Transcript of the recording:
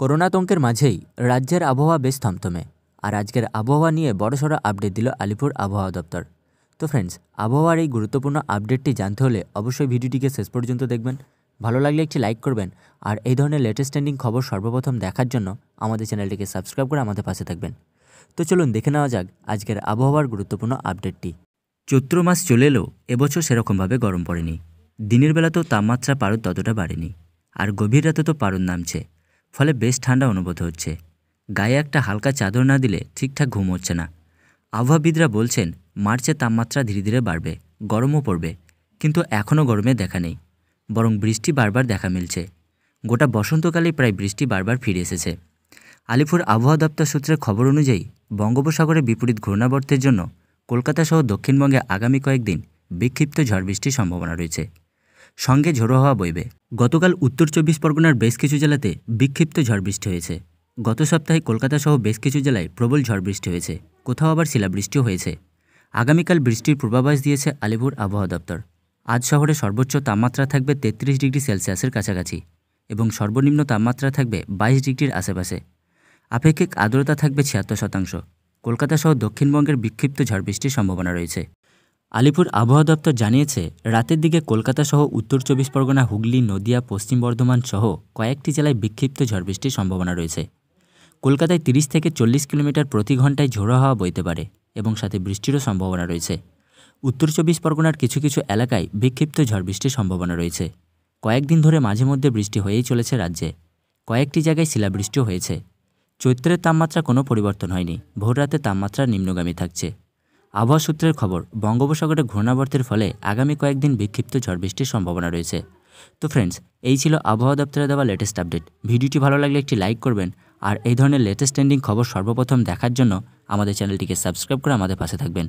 করোনাতঙ্কের মাঝেই রাজ্যের আবহাওয়া বেশ থমথমে আর আজকের আবহাওয়া নিয়ে বড়সড় আপডেট দিল আলিপুর আবহাওয়া দপ্তর তো ফ্রেন্ডস আবহাওয়ার এই গুরুত্বপূর্ণ আপডেটটি জানতে হলে অবশ্যই ভিডিওটিকে শেষ পর্যন্ত দেখবেন ভালো লাগলে একটি লাইক করবেন আর এই ধরনের লেটেস্ট ট্রেন্ডিং খবর সর্বপ্রথম দেখার জন্য আমাদের চ্যানেলটিকে সাবস্ক্রাইব করে আমাদের পাশে থাকবেন তো চলুন দেখে নেওয়া যাক আজকের আবহাওয়ার গুরুত্বপূর্ণ আপডেটটি চৈত্র মাস চলে এলেও এবছর সেরকমভাবে গরম পড়েনি দিনের বেলা তো তাপমাত্রা পারদ ততটা বাড়েনি আর গভীর রাতে তো পারদ নামছে ফলে বেশ ঠান্ডা অনুভূত হচ্ছে গায়ে একটা হালকা চাদর না দিলে ঠিকঠাক ঘুম হচ্ছে না আবহাওয়াবিদরা বলছেন মার্চে তাপমাত্রা ধীরে ধীরে বাড়বে গরমও পড়বে কিন্তু এখনও গরমে দেখা নেই বরং বৃষ্টি বারবার দেখা মিলছে গোটা বসন্তকালে প্রায় বৃষ্টি বারবার ফিরে এসেছে আলিপুর আবহাওয়া দপ্তর সূত্রের খবর অনুযায়ী বঙ্গোপসাগরে বিপরীত ঘূর্ণাবর্তের জন্য কলকাতা সহ দক্ষিণবঙ্গে আগামী কয়েকদিন বিক্ষিপ্ত ঝড় বৃষ্টির সম্ভাবনা রয়েছে সঙ্গে ঝোড়ো হওয়া বইবে গতকাল উত্তর চব্বিশ পরগনার বেশ কিছু জেলাতে বিক্ষিপ্ত ঝড়বৃষ্টি হয়েছে গত সপ্তাহে কলকাতা সহ বেশ কিছু জেলায় প্রবল ঝড়বৃষ্টি হয়েছে কোথাও আবার শিলাবৃষ্টিও হয়েছে আগামীকাল বৃষ্টির পূর্বাভাস দিয়েছে আলিপুর আবহাওয়া দপ্তর আজ শহরে সর্বোচ্চ তাপমাত্রা থাকবে তেত্রিশ ডিগ্রি সেলসিয়াসের কাছাকাছি এবং সর্বনিম্ন তাপমাত্রা থাকবে বাইশ ডিগ্রির আশেপাশে আপেক্ষিক আর্দ্রতা থাকবে ছিয়াত্তর শতাংশ কলকাতা সহ দক্ষিণবঙ্গের বিক্ষিপ্ত ঝড়বৃষ্টির সম্ভাবনা রয়েছে আলিপুর আবহাওয়া দপ্তর জানিয়েছে রাতের দিকে কলকাতা সহ উত্তর চব্বিশ পরগনা হুগলি নদিয়া পশ্চিম বর্ধমান সহ কয়েকটি জেলায় বিক্ষিপ্ত ঝড়বৃষ্টির সম্ভাবনা রয়েছে কলকাতায় তিরিশ থেকে চল্লিশ কিলোমিটার প্রতি ঘন্টায় ঝোড়ো হাওয়া বইতে পারে এবং সাথে বৃষ্টিরও সম্ভাবনা রয়েছে উত্তর চব্বিশ পরগনার কিছু কিছু এলাকায় বিক্ষিপ্ত ঝড়বৃষ্টির সম্ভাবনা রয়েছে কয়েকদিন ধরে মাঝে মধ্যে বৃষ্টি হয়েই চলেছে রাজ্যে কয়েকটি জায়গায় শিলাবৃষ্টিও হয়েছে চৈত্রের তাপমাত্রা কোনো পরিবর্তন হয়নি ভোররাতে তাপমাত্রা নিম্নগামী থাকছে আবহাওয়া সূত্রের খবর বঙ্গোপসাগরে ঘূর্ণাবর্তের ফলে আগামী কয়েকদিন বিক্ষিপ্ত ঝড় বৃষ্টির সম্ভাবনা রয়েছে তো ফ্রেন্ডস এই ছিল আবহাওয়া দপ্তরে দেওয়া লেটেস্ট আপডেট ভিডিওটি ভালো লাগলে একটি লাইক করবেন আর এই ধরনের লেটেস্ট ট্রেন্ডিং খবর সর্বপ্রথম দেখার জন্য আমাদের চ্যানেলটিকে সাবস্ক্রাইব করে আমাদের পাশে থাকবেন